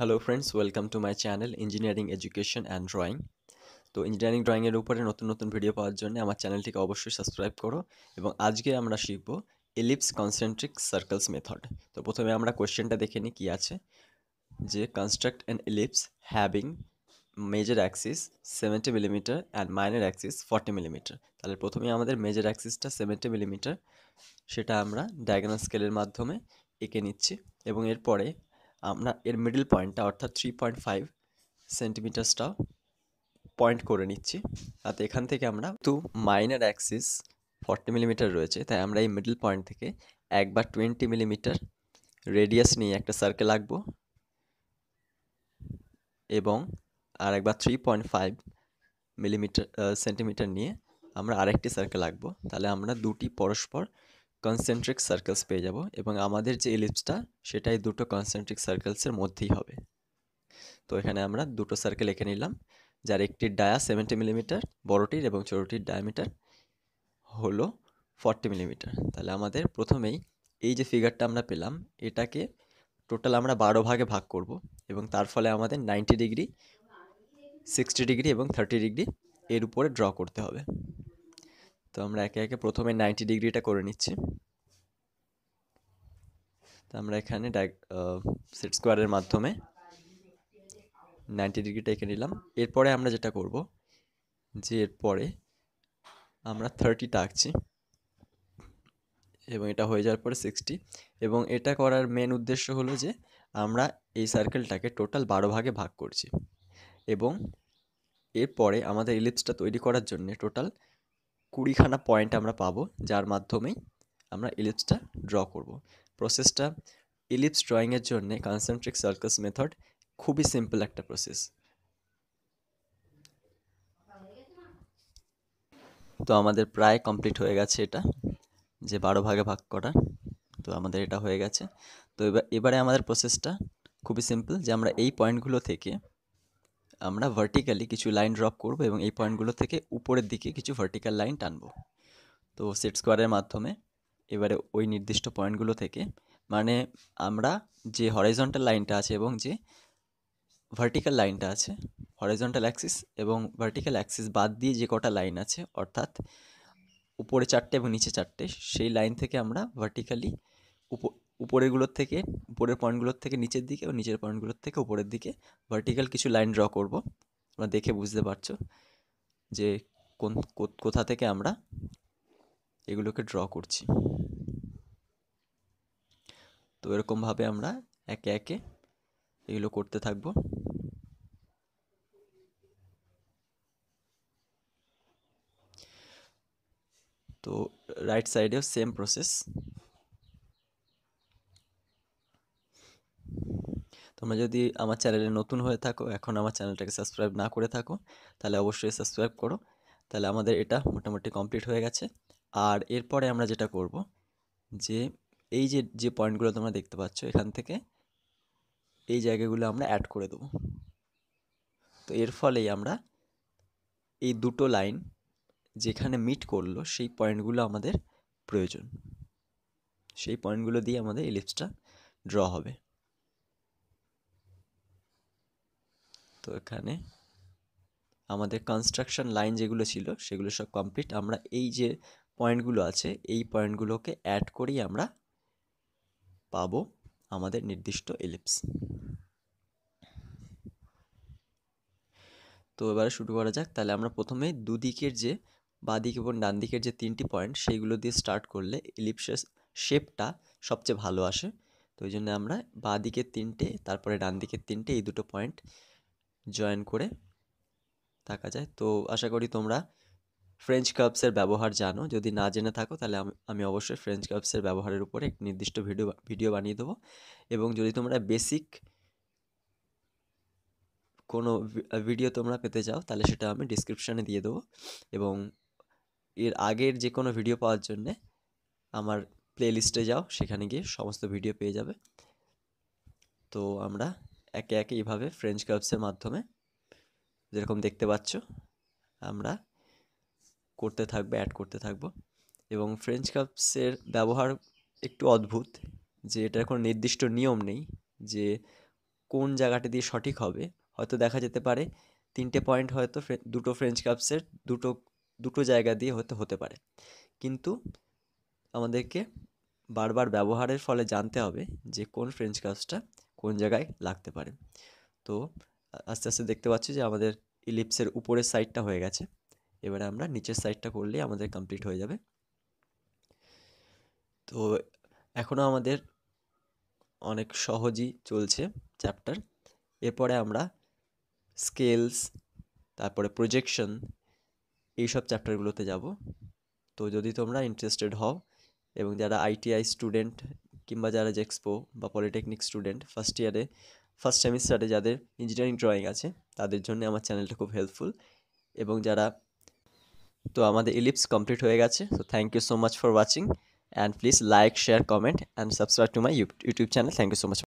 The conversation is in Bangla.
Hello friends welcome to my channel engineering education and drawing তো ইঞ্জিনিয়ারিং ড্রয়িংয়ের উপরে নতুন নতুন ভিডিও পাওয়ার জন্য আমার চ্যানেলটিকে অবশ্যই সাবস্ক্রাইব করো এবং আজকে আমরা শিখব এলিপস কনসেন্ট্রিক সার্কেলস মেথড তো প্রথমে আমরা কোয়েশ্চেনটা দেখে নিই কী আছে যে construct and ellipse having major axis seventy millimetre and minor axis forty millimetre তাহলে প্রথমে আমাদের মেজর অ্যাক্সিসটা সেভেন্টি মিলিমিটার সেটা আমরা ডায়াগোনাল স্কেলের মাধ্যমে এঁকে নিচ্ছি এবং এরপরে আমরা এর মিডল পয়েন্টটা অর্থাৎ থ্রি পয়েন্ট ফাইভ সেন্টিমিটার্সটা পয়েন্ট করে নিচ্ছি তাতে এখান থেকে আমরা তো মাইনার অ্যাক্সিস ফর্টি মিলিমিটার রয়েছে তাই আমরা এই মিডিল পয়েন্ট থেকে একবার টোয়েন্টি মিলিমিটার রেডিয়াস নিয়ে একটা সার্কেল আঁকব এবং আর একবার three point five millimetre centimetre নিয়ে আমরা আরেকটি সার্কেল আঁকবো তাহলে আমরা দুটি পরস্পর কনসেন্ট্রিক সার্কেলস পেয়ে যাব এবং আমাদের যে ইলিপসটা সেটাই দুটো কনসেন্ট্রিক সার্কেলসের মধ্যেই হবে তো এখানে আমরা দুটো সার্কেল এঁকে নিলাম যার একটির ডায়া সেভেন্টি মিলিমিটার বড়টির এবং ছোটোটির ডায়ামিটার হলো ফর্টি মিলিমিটার তাহলে আমাদের প্রথমেই এই যে ফিগারটা আমরা পেলাম এটাকে টোটাল আমরা বারো ভাগে ভাগ করব এবং তার ফলে আমাদের নাইনটি ডিগ্রি সিক্সটি ডিগ্রি এবং থার্টি ডিগ্রি এর উপরে ড্র করতে হবে তো আমরা একে একে প্রথমে নাইনটি ডিগ্রিটা করে নিচ্ছি তো আমরা এখানে সেট স্কোয়ারের মাধ্যমে নাইনটি ডিগ্রিটা এঁকে নিলাম এরপরে আমরা যেটা করব যে এরপরে আমরা থার্টিটা আঁকছি এবং এটা হয়ে যাওয়ার পরে সিক্সটি এবং এটা করার মেন উদ্দেশ্য হলো যে আমরা এই সার্কেলটাকে টোটাল বারো ভাগে ভাগ করছি এবং এরপরে আমাদের ইলিপসটা তৈরি করার জন্য টোটাল কুড়িখানা পয়েন্ট আমরা পাবো যার মাধ্যমেই আমরা ইলিপসটা ড্র করব। প্রসেসটা ইলিপস ড্রয়িংয়ের জন্য কনসেন্ট্রিক সার্কাস মেথড খুবই সিম্পল একটা প্রসেস তো আমাদের প্রায় কমপ্লিট হয়ে গেছে এটা যে বারো ভাগে ভাগ করা তো আমাদের এটা হয়ে গেছে তো এবার এবারে আমাদের প্রসেসটা খুবই সিম্পল যে আমরা এই পয়েন্টগুলো থেকে আমরা ভার্টিক্যালি কিছু লাইন ড্রপ করব এবং এই পয়েন্টগুলো থেকে উপরের দিকে কিছু ভার্টিক্যাল লাইন টানব তো সেট স্কোয়ারের মাধ্যমে এবারে ওই নির্দিষ্ট পয়েন্টগুলো থেকে মানে আমরা যে হরাইজন্টাল লাইনটা আছে এবং যে ভার্টিক্যাল লাইনটা আছে হরাইজন্টাল অ্যাক্সিস এবং ভার্টিক্যাল অ্যাক্সিস বাদ দিয়ে যে কটা লাইন আছে অর্থাৎ উপরে চারটে এবং নিচে চারটে সেই লাইন থেকে আমরা ভার্টিক্যালি উপ উপরেগুলোর থেকে উপরের পয়েন্টগুলোর থেকে নিচের দিকে ও নিচের পয়েন্টগুলোর থেকে উপরের দিকে ভার্টিক্যাল কিছু লাইন ড্র করব তোমরা দেখে বুঝতে পারছো যে কোন কোথা থেকে আমরা এগুলোকে ড্র করছি তো এরকমভাবে আমরা একে একে এগুলো করতে থাকবো তো রাইট সাইডেও সেম প্রসেস তোমরা যদি আমার চ্যানেলে নতুন হয়ে থাকো এখন আমার চ্যানেলটাকে সাবস্ক্রাইব না করে থাকো তাহলে অবশ্যই সাবস্ক্রাইব করো তাহলে আমাদের এটা মোটামুটি কমপ্লিট হয়ে গেছে আর এরপরে আমরা যেটা করব যে এই যে যে পয়েন্টগুলো তোমরা দেখতে পাচ্ছ এখান থেকে এই জায়গাগুলো আমরা অ্যাড করে দেব তো এর ফলেই আমরা এই দুটো লাইন যেখানে মিট করলো সেই পয়েন্টগুলো আমাদের প্রয়োজন সেই পয়েন্টগুলো দিয়ে আমাদের এই লিপসটা ড্র হবে তো এখানে আমাদের কনস্ট্রাকশন লাইন যেগুলো ছিল সেগুলো সব কমপ্লিট আমরা এই যে পয়েন্টগুলো আছে এই পয়েন্টগুলোকে অ্যাড করেই আমরা পাবো আমাদের নির্দিষ্ট এলিপস তো এবারে শুরু করা যাক তাহলে আমরা প্রথমে দুদিকের যে বাদিক এবং ডান দিকের যে তিনটি পয়েন্ট সেইগুলো দিয়ে স্টার্ট করলে ইলিপসের শেপটা সবচেয়ে ভালো আসে তো ওই জন্য আমরা বাঁ দিকের তিনটে তারপরে ডান দিকের তিনটে এই দুটো পয়েন্ট জয়েন করে থাকা যায় তো আশা করি তোমরা ফ্রেঞ্চ কাপসের ব্যবহার জানো যদি না জেনে থাকো তাহলে আমি অবশ্যই ফ্রেঞ্চ কাপসের ব্যবহারের উপরে একটি নির্দিষ্ট ভিডিও ভিডিও বানিয়ে দেবো এবং যদি তোমরা বেসিক কোনো ভিডিও তোমরা পেতে চাও তাহলে সেটা আমি ডিসক্রিপশানে দিয়ে দেবো এবং এর আগের যে কোনো ভিডিও পাওয়ার জন্যে আমার প্লেলিস্টে যাও সেখানে গিয়ে সমস্ত ভিডিও পেয়ে যাবে তো আমরা একে একে এইভাবে ফ্রেঞ্চ কার্ভসের মাধ্যমে যেরকম দেখতে পাচ্ছ আমরা করতে থাকবো অ্যাড করতে থাকবো এবং ফ্রেঞ্চ কাপসের ব্যবহার একটু অদ্ভুত যে এটার কোনো নির্দিষ্ট নিয়ম নেই যে কোন জায়গাটা দিয়ে সঠিক হবে হয়তো দেখা যেতে পারে তিনটে পয়েন্ট হয়তো দুটো ফ্রেঞ্চ কাপসের দুটো দুটো জায়গা দিয়ে হয়তো হতে পারে কিন্তু আমাদেরকে বারবার ব্যবহারের ফলে জানতে হবে যে কোন ফ্রেঞ্চ কাপসটা কোন জায়গায় লাগতে পারে তো আস্তে আস্তে দেখতে পাচ্ছি যে আমাদের ইলিপসের উপরের সাইডটা হয়ে গেছে এবারে আমরা নিচের সাইডটা করলেই আমাদের কমপ্লিট হয়ে যাবে তো এখনও আমাদের অনেক সহজই চলছে চ্যাপ্টার এরপরে আমরা স্কেলস তারপরে প্রজেকশন এইসব চ্যাপ্টারগুলোতে যাব তো যদি তোমরা ইন্টারেস্টেড হও এবং যারা আইটিআই স্টুডেন্ট কিংবা যারা যে এক্সপো বা পলিটেকনিক স্টুডেন্ট ফার্স্ট ইয়ারে ফার্স্ট সেমিস্টারে যাদের ইঞ্জিনিয়ারিং ড্রয়িং আছে তাদের জন্য আমার চ্যানেলটা খুব হেল্পফুল এবং যারা তো আমাদের ইলিপস কমপ্লিট হয়ে গেছে so thank you so much for watching and please like share comment and subscribe to my YouTube channel thank you so much